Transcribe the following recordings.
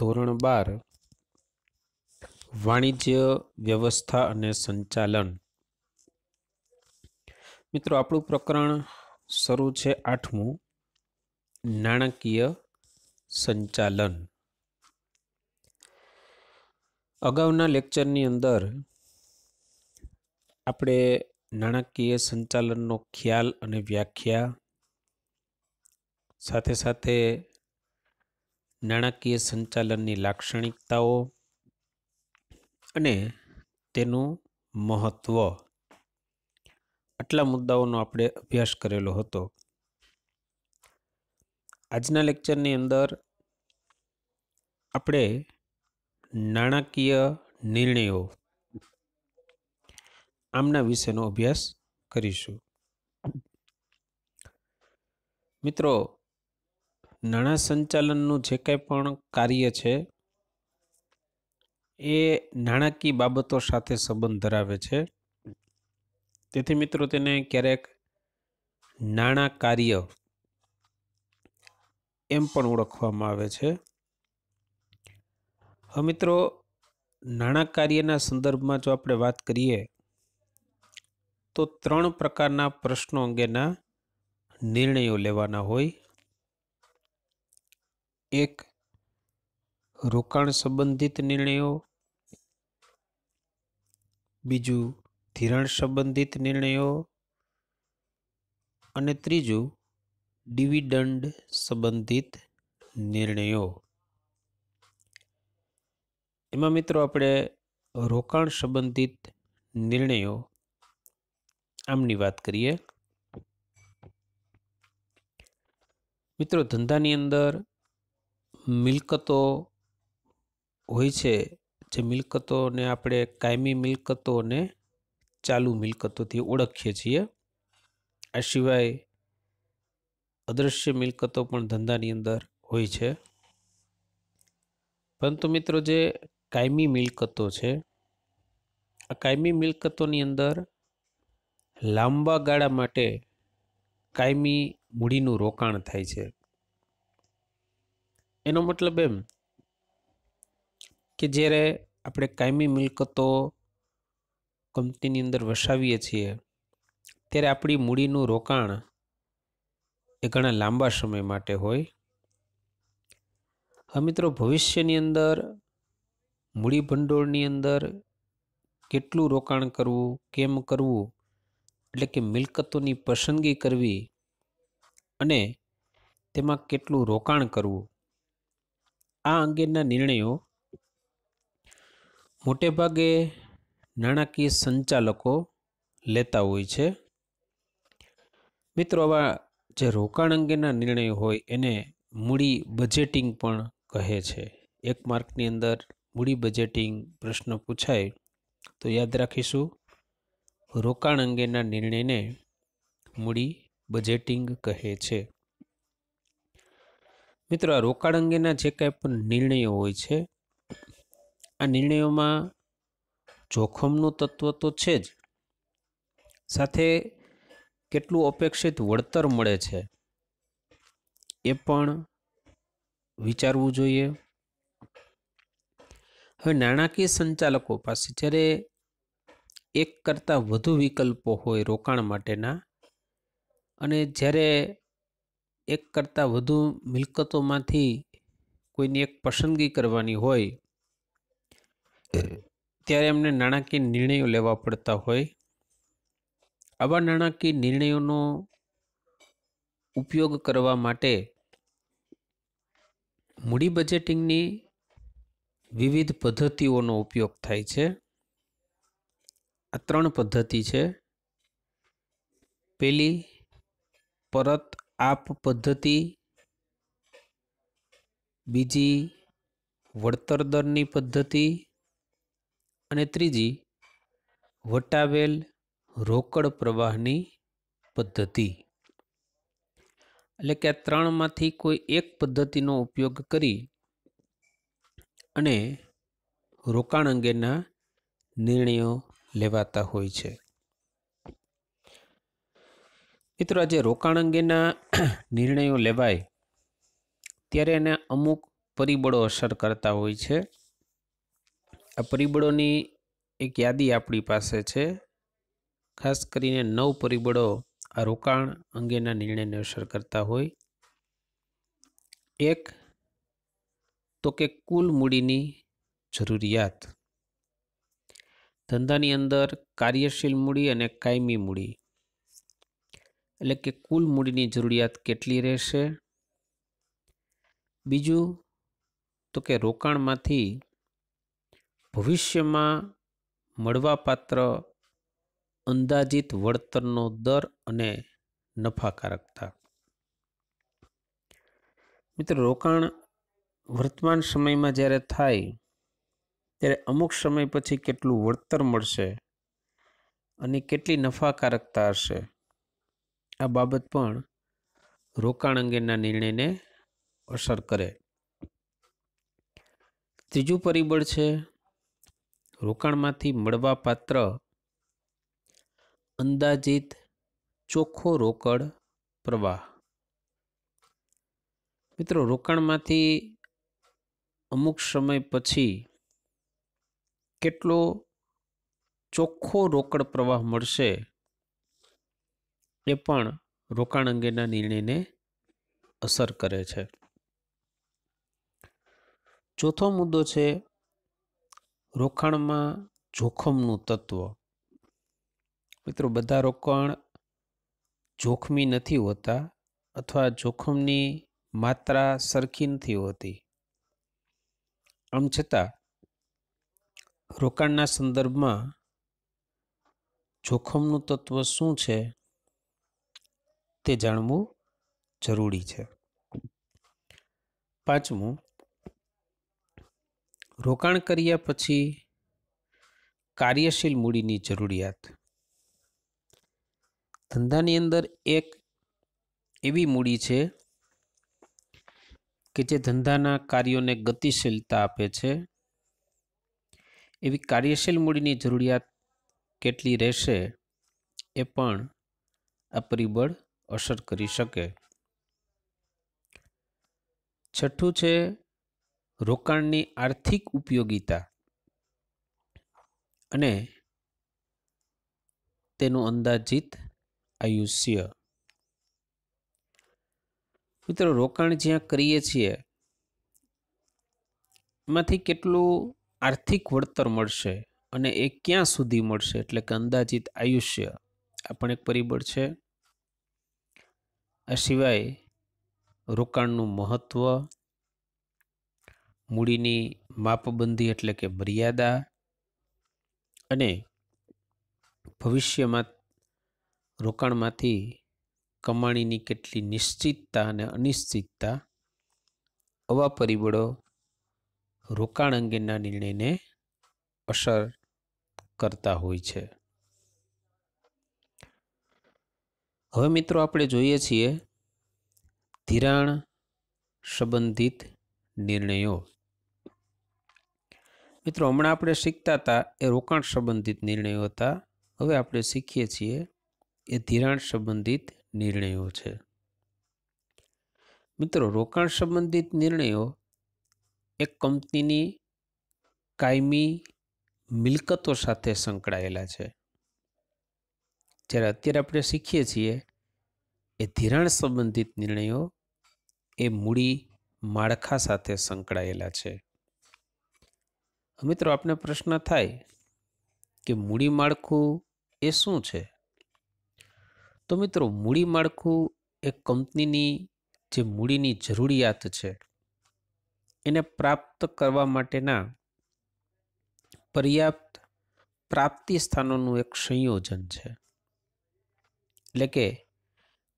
ધોરણ બાર વાણિજ્ય વ્યવસ્થા અને સંચાલન મિત્રો આપણું પ્રકરણ શરૂ છે આઠમું નાણાકીય સંચાલન અગાઉના લેક્ચરની અંદર આપણે નાણાકીય સંચાલનનો ખ્યાલ અને વ્યાખ્યા સાથે સાથે નાણાકીય સંચાલનની લાક્ષણિકતાઓ અને તેનું મહત્ત્વ આટલા મુદ્દાઓનો આપણે અભ્યાસ કરેલો હતો આજના લેક્ચરની અંદર આપણે નાણાકીય નિર્ણયો આમના વિશેનો અભ્યાસ કરીશું મિત્રો નાણાં સંચાલનનું જે કંઈ પણ કાર્ય છે એ નાણાકીય બાબતો સાથે સંબંધ ધરાવે છે તેથી મિત્રો તેને ક્યારેક નાણાં કાર્ય એમ પણ ઓળખવામાં આવે છે હવે મિત્રો નાણાં કાર્યના સંદર્ભમાં જો આપણે વાત કરીએ તો ત્રણ પ્રકારના પ્રશ્નો અંગેના નિર્ણયો લેવાના હોય એક રોકાણ સંબંધિત નિર્ણયો બીજું ધિરાણ સંબંધિત નિર્ણયો અને ત્રીજું ડિવિડન્ડ સંબંધિત નિર્ણયો એમાં મિત્રો આપણે રોકાણ સંબંધિત નિર્ણયો આમની વાત કરીએ મિત્રો ધંધાની અંદર મિલકતો હોય છે જે મિલકતોને આપણે કાયમી મિલકતોને ચાલુ મિલકતોથી ઓળખીએ છીએ આ સિવાય અદૃશ્ય મિલકતો પણ ધંધાની અંદર હોય છે પરંતુ મિત્રો જે કાયમી મિલકતો છે આ કાયમી મિલકતોની અંદર લાંબા ગાળા માટે કાયમી મૂડીનું રોકાણ થાય છે એનો મતલબ એમ કે જ્યારે આપણે કાયમી મિલકતો કંપનીની અંદર વસાવીએ છીએ ત્યારે આપણી મૂડીનું રોકાણ એ ઘણા લાંબા સમય માટે હોય હવે મિત્રો ભવિષ્યની અંદર મૂડી ભંડોળની અંદર કેટલું રોકાણ કરવું કેમ કરવું એટલે કે મિલકતોની પસંદગી કરવી અને તેમાં કેટલું રોકાણ કરવું આ અંગેના નિર્ણયો મોટેભાગે નાણાકીય સંચાલકો લેતા હોય છે મિત્રો આવા જે રોકાણ અંગેના નિર્ણયો હોય એને મૂડી બજેટિંગ પણ કહે છે એક માર્કની અંદર મૂડી બજેટિંગ પ્રશ્ન પૂછાય તો યાદ રાખીશું રોકાણ અંગેના નિર્ણયને મૂડી બજેટિંગ કહે છે મિત્રો આ રોકાણ અંગેના જે કાંઈ પણ નિર્ણયો હોય છે આ નિર્ણયોમાં જોખમનું તત્વ તો છે જ સાથે કેટલું અપેક્ષિત વળતર મળે છે એ પણ વિચારવું જોઈએ હવે નાણાકીય સંચાલકો પાસે જ્યારે એક કરતાં વધુ વિકલ્પો હોય રોકાણ માટેના અને જ્યારે એક કરતાં વધુ મિલકતોમાંથી કોઈની એક પસંદગી કરવાની હોય ત્યારે એમને નાણાકીય નિર્ણયો લેવા પડતા હોય આવા નાણાકીય નિર્ણયોનો ઉપયોગ કરવા માટે મૂડી બજેટિંગની વિવિધ પદ્ધતિઓનો ઉપયોગ થાય છે આ ત્રણ પદ્ધતિ છે પહેલી પરત આપ પદ્ધતિ બીજી વળતર દરની પદ્ધતિ અને ત્રીજી વટાવેલ રોકડ પ્રવાહની પદ્ધતિ એટલે કે આ ત્રણમાંથી કોઈ એક પદ્ધતિનો ઉપયોગ કરી અને રોકાણ અંગેના નિર્ણયો લેવાતા હોય છે મિત્રો આજે રોકાણ અંગેના નિર્ણયો લેવાય ત્યારે એને અમુક પરિબળો અસર કરતા હોય છે આ પરિબળોની એક યાદી આપણી પાસે છે ખાસ કરીને નવ પરિબળો આ રોકાણ અંગેના નિર્ણયને અસર કરતા હોય એક તો કે કુલ મૂડીની જરૂરિયાત ધંધાની અંદર કાર્યશીલ મૂડી અને કાયમી મૂડી એટલે કે કુલ મૂડીની જરૂરિયાત કેટલી રહેશે બીજું તો કે રોકાણમાંથી ભવિષ્યમાં મળવાપાત્ર અંદાજિત વળતરનો દર અને નફાકારકતા મિત્ર રોકાણ વર્તમાન સમયમાં જ્યારે થાય ત્યારે અમુક સમય પછી કેટલું વળતર મળશે અને કેટલી નફાકારકતા હશે આ બાબત પણ રોકાણ અંગેના નિર્ણયને અસર કરે ત્રીજું પરિબળ છે રોકાણમાંથી મળવાપાત્ર અંદાજિત ચોખ્ખો રોકડ પ્રવાહ મિત્રો રોકાણમાંથી અમુક સમય પછી કેટલો ચોખ્ખો રોકડ પ્રવાહ મળશે એ પણ રોકાણ અંગેના નિર્ણયને અસર કરે છે ચોથો મુદ્દો છે રોકાણમાં જોખમનું તત્વ મિત્રો બધા રોકાણ જોખમી નથી હોતા અથવા જોખમની માત્રા સરખી નથી હોતી આમ છતાં રોકાણના સંદર્ભમાં જોખમનું તત્વ શું છે તે જાણવું જરૂરી છે પાંચમું રોકાણ કર્યા પછી કાર્યશીલ મૂડીની જરૂરિયાત ધંધાની અંદર એક એવી મૂડી છે કે જે ધંધાના કાર્યોને ગતિશીલતા આપે છે એવી કાર્યશીલ મૂડીની જરૂરિયાત કેટલી રહેશે એ પણ આ પરિબળ અસર કરી શકે છઠ્ઠું છે રોકાણની આર્થિક ઉપયોગિતા અને તેનું અંદાજિત આયુષ્ય મિત્રો રોકાણ જ્યાં કરીએ છીએ એમાંથી કેટલું આર્થિક વળતર મળશે અને એ ક્યાં સુધી મળશે એટલે કે અંદાજિત આયુષ્ય આ પણ એક પરિબળ છે આ સિવાય રોકાણનું મહત્ત્વ મૂડીની માપબંધી એટલે કે મર્યાદા અને ભવિષ્યમાં રોકાણમાંથી કમાણીની કેટલી નિશ્ચિતતા અને અનિશ્ચિતતા આવા પરિબળો રોકાણ અંગેના નિર્ણયને અસર કરતા હોય છે હવે મિત્રો આપણે જોઈએ છીએ ધિરાણ સંબંધિત નિર્ણયો મિત્રો હમણાં આપણે શીખતા હતા એ રોકાણ સંબંધિત નિર્ણયો હતા હવે આપણે શીખીએ છીએ એ ધિરાણ સંબંધિત નિર્ણયો છે મિત્રો રોકાણ સંબંધિત નિર્ણયો એક કંપનીની કાયમી મિલકતો સાથે સંકળાયેલા છે જ્યારે અત્યારે આપણે શીખીએ છીએ એ ધિરાણ સંબંધિત નિર્ણયો એ મૂડી માળખા સાથે સંકળાયેલા છે મિત્રો આપને પ્રશ્ન થાય કે મૂડી માળખું એ શું છે તો મિત્રો મૂડી માળખું એ કંપનીની જે મૂડીની જરૂરિયાત છે એને પ્રાપ્ત કરવા માટેના પર્યાપ્ત પ્રાપ્તિ સ્થાનોનું એક સંયોજન છે એટલે કે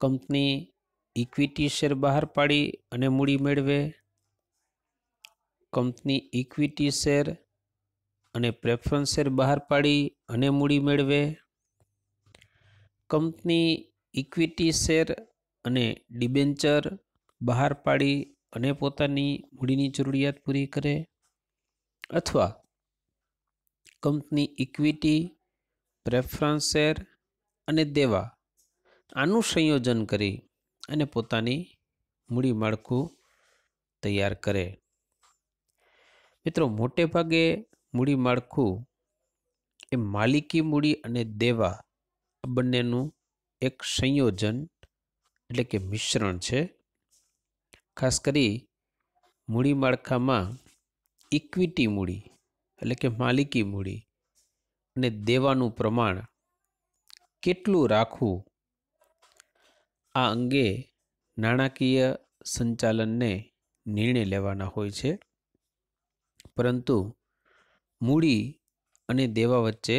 કંપની ઇક્વિટી શેર બહાર પાડી અને મૂડી મેળવે કંપની ઇક્વિટી શેર અને પ્રેફરન્સ શેર બહાર પાડી અને મૂડી મેળવે કંપની ઇક્વિટી શેર અને ડિબેન્ચર બહાર પાડી અને પોતાની મૂડીની જરૂરિયાત પૂરી કરે અથવા કંપની ઇક્વિટી પ્રેફરન્સ શેર અને દેવા આનું સંયોજન કરી અને પોતાની મૂડી માળખું તૈયાર કરે મિત્રો મોટે ભાગે મૂડી માળખું એ માલિકી મૂડી અને દેવા આ બંનેનું એક સંયોજન એટલે કે મિશ્રણ છે ખાસ કરી મૂડી માળખામાં ઇક્વિટી મૂડી એટલે કે માલિકી મૂડી અને દેવાનું પ્રમાણ કેટલું રાખવું આ અંગે નાણાકીય સંચાલનને નિર્ણય લેવાના હોય છે પરંતુ મૂડી અને દેવા વચ્ચે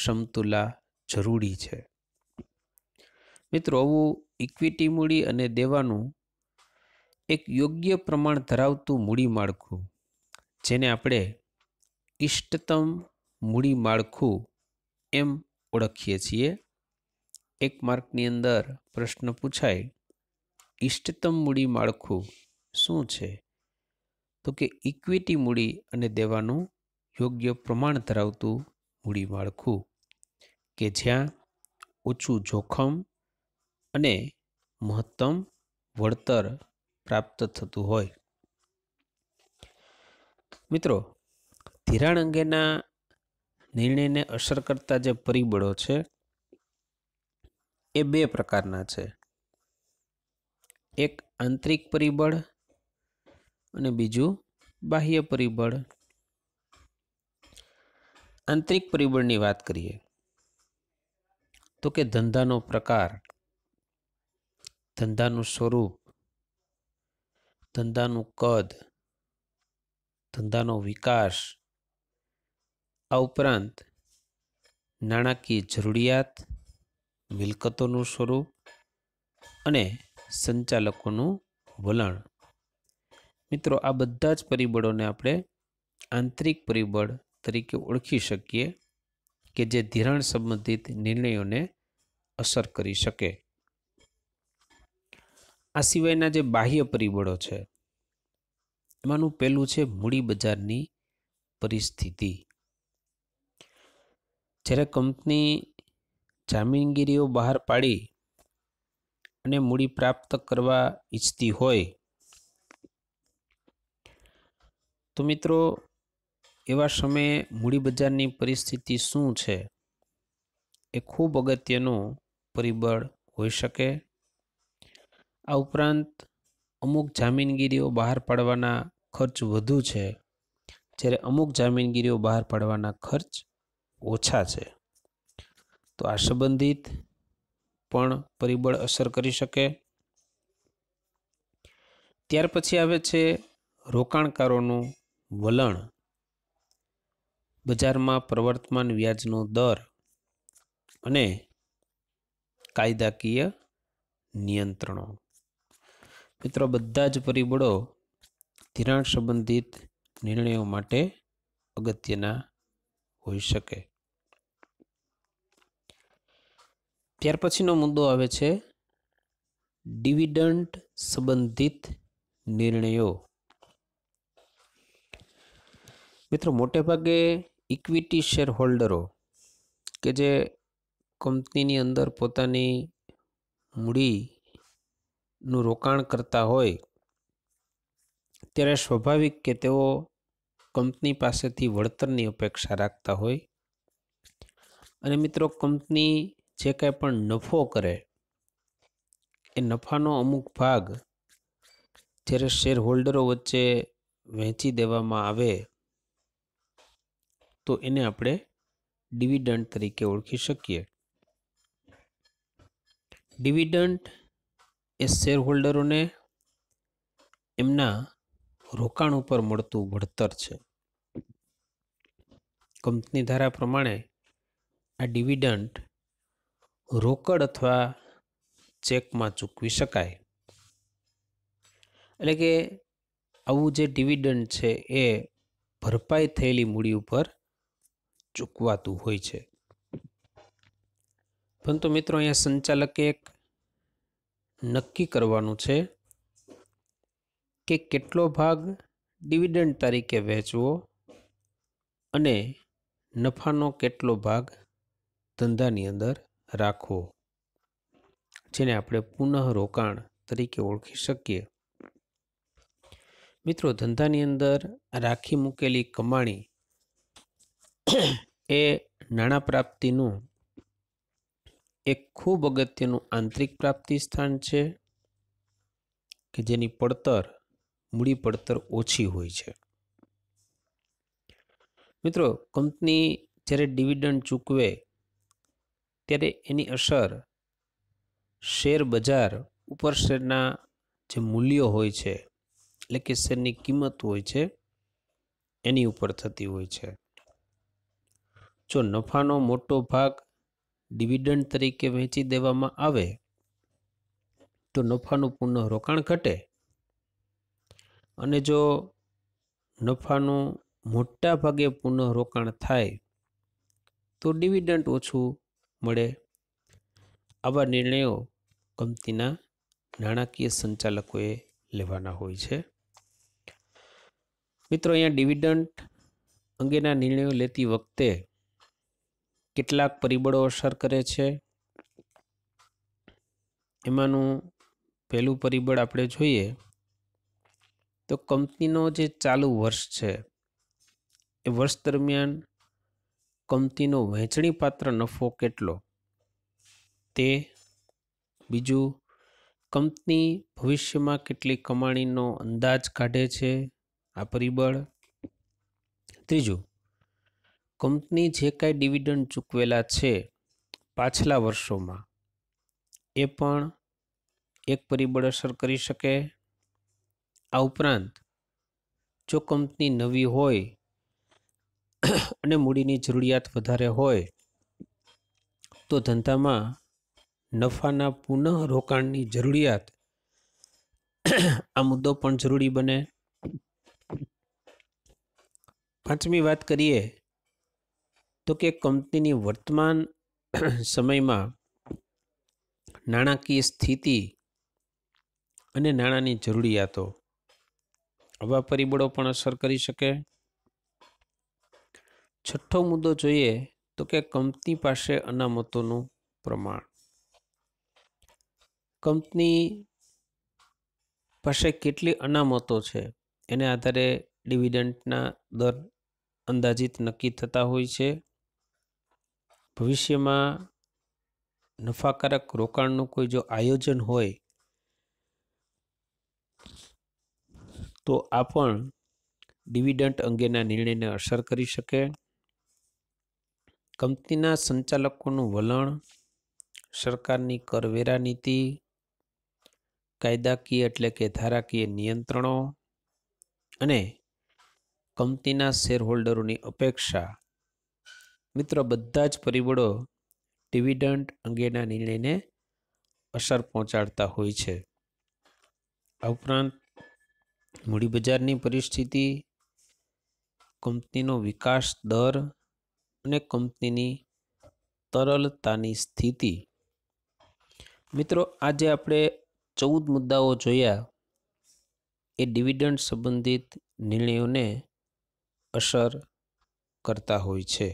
સમતુલા જરૂરી છે મિત્રો આવું ઇક્વિટી મૂડી અને દેવાનું એક યોગ્ય પ્રમાણ ધરાવતું મૂડી માળખું જેને આપણે ઇષ્ટતમ મૂડી માળખું એમ ઓળખીએ છીએ એક માર્કની અંદર પ્રશ્ન પૂછાય ઇષ્ટતમ મૂડી માળખું શું છે તો કે ઇક્વિટી મૂડી અને દેવાનું યોગ્ય પ્રમાણ ધરાવતું મૂડી માળખું કે જ્યાં ઓછું જોખમ અને મહત્તમ વળતર પ્રાપ્ત થતું હોય મિત્રો ધિરાણ અંગેના નિર્ણયને અસર કરતા જે પરિબળો છે એ બે પ્રકારના છે એક આંતરિક પરિબળ અને બીજું બાહ્ય પરિબળ આંતરિક પરિબળની વાત કરીએ તો કે ધંધાનો પ્રકાર ધંધાનું સ્વરૂપ ધંધાનું કદ ધંધાનો વિકાસ આ ઉપરાંત નાણાકીય જરૂરિયાત મિલકતોનું સ્વરૂપ અને સંચાલકોનું વલણ મિત્રો આ બધા જ પરિબળોને આપણે આંતરિક પરિબળ તરીકે ઓળખી શકીએ કે જે ધિરાણ સંબંધિત નિર્ણયોને અસર કરી શકે આ સિવાયના જે બાહ્ય પરિબળો છે એમાંનું પહેલું છે મૂડી બજારની પરિસ્થિતિ જ્યારે કંપની જામીનગીરીઓ બહાર પાડી અને મૂડી પ્રાપ્ત કરવા ઈચ્છતી હોય તો મિત્રો એવા સમયે મૂડી બજારની પરિસ્થિતિ શું છે એ ખૂબ અગત્યનું પરિબળ હોઈ શકે આ ઉપરાંત અમુક જામીનગીરીઓ બહાર પાડવાના ખર્ચ વધુ છે જ્યારે અમુક જામીનગીરીઓ બહાર પાડવાના ખર્ચ ઓછા છે તો આ સંબંધિત પણ પરિબળ અસર કરી શકે ત્યાર પછી આવે છે રોકાણકારોનું વલણ બજારમાં પ્રવર્તમાન વ્યાજનો દર અને કાયદાકીય નિયંત્રણો મિત્રો બધા જ પરિબળો ધિરાણ સંબંધિત નિર્ણયો માટે અગત્યના હોઈ શકે ત્યાર પછીનો મુદ્દો આવે છે ડિવિડન્ટ સંબંધિત નિર્ણયો મિત્રો મોટેભાગે ઇક્વિટી શેર હોલ્ડરો કે જે કંપનીની અંદર પોતાની મૂડીનું રોકાણ કરતા હોય ત્યારે સ્વાભાવિક કે તેઓ કંપની પાસેથી વળતરની અપેક્ષા રાખતા હોય અને મિત્રો કંપની જે કાંઈ પણ નફો કરે એ નફાનો અમુક ભાગ જ્યારે શેર હોલ્ડરો વચ્ચે વહેંચી દેવામાં આવે તો એને આપણે ડિવિડન્ટ તરીકે ઓળખી શકીએ ડિવિડન્ટ એ શેર હોલ્ડરોને એમના રોકાણ ઉપર મળતું વળતર છે કંપની ધારા પ્રમાણે આ ડિવિડન્ટ રોકડ અથવા ચેકમાં ચૂકવી શકાય એટલે કે આવું જે ડિવિડન્ડ છે એ ભરપાઈ થયેલી મૂડી ઉપર ચૂકવાતું હોય છે પરંતુ મિત્રો અહીંયા સંચાલકે એક નક્કી કરવાનું છે કે કેટલો ભાગ ડિવિડન્ડ તરીકે વહેંચવો અને નફાનો કેટલો ભાગ ધંધાની અંદર રાખો જેને આપણે પુનઃ રોકાણ તરીકે ઓળખી શકીએ મિત્રો ધંધાની અંદર રાખી મૂકેલી કમાણી એ નાણાં પ્રાપ્તિનું એક ખૂબ અગત્યનું આંતરિક પ્રાપ્તિ સ્થાન છે કે જેની પડતર મૂડી પડતર ઓછી હોય છે મિત્રો કંપની જ્યારે ડિવિડન્ડ ચૂકવે ત્યારે એની અસર શેર બજાર ઉપર શેરના જે મૂલ્યો હોય છે એટલે કે શેરની કિંમત હોય છે એની ઉપર થતી હોય છે જો નફાનો મોટો ભાગ ડિવિડન્ડ તરીકે વહેંચી દેવામાં આવે તો નફાનું પુનઃ રોકાણ ઘટે અને જો નફાનું મોટા ભાગે પુનઃ રોકાણ થાય તો ડિવિડન્ડ ઓછું મળે આવા નિર્ણયો કંપનીના નાણાકીય સંચાલકોએ લેવાના હોય છે મિત્રો અહીંયા ડિવિડન્ટ અંગેના નિર્ણયો લેતી વખતે કેટલાક પરિબળો અસર કરે છે એમાંનું પહેલું પરિબળ આપણે જોઈએ તો કંપનીનો જે ચાલુ વર્ષ છે એ વર્ષ દરમિયાન કંપનીનો વહેંચણીપાત્ર નફો કેટલો તે બીજું કંપની ભવિષ્યમાં કેટલી કમાણીનો અંદાજ કાઢે છે આ પરિબળ ત્રીજું કંપની જે કાંઈ ડિવિડન્ડ ચૂકવેલા છે પાછલા વર્ષોમાં એ પણ એક પરિબળ અસર કરી શકે આ ઉપરાંત જો કંપની નવી હોય અને મૂડીની જરૂરિયાત વધારે હોય તો ધંધામાં નફાના પુનઃ રોકાણની જરૂરિયાત આ મુદ્દો પણ જરૂરી બને પાંચમી વાત કરીએ તો કે કંપનીની વર્તમાન સમયમાં નાણાકીય સ્થિતિ અને નાણાંની જરૂરિયાતો આવા પરિબળો પણ અસર કરી શકે છઠ્ઠો મુદ્દો જોઈએ તો કે કંપની પાસે અનામતોનું પ્રમાણ કંપની પાસે કેટલી અનામતો છે એને આધારે ડિવિડન્ટના દર અંદાજિત નક્કી થતા હોય છે ભવિષ્યમાં નફાકારક રોકાણનું કોઈ જો આયોજન હોય તો આ પણ ડિવિડન્ટ અંગેના નિર્ણયને અસર કરી શકે કંપનીના સંચાલકોનું વલણ સરકારની કરવેરા નીતિ કાયદાકીય એટલે કે ધારાકીય નિયંત્રણો અને કંપનીના શેરહોલ્ડરોની અપેક્ષા મિત્રો બધા જ પરિબળો ડિવિડન્ટ અંગેના નિર્ણયને અસર પહોંચાડતા હોય છે આ ઉપરાંત મૂડીબજારની પરિસ્થિતિ કંપનીનો વિકાસ દર અને કંપનીની તરલતાની સ્થિતિ મિત્રો આજે આપણે ચૌદ મુદ્દાઓ જોયા એ ડિવિડન્ડ સંબંધિત નિર્ણયોને અસર કરતા હોય છે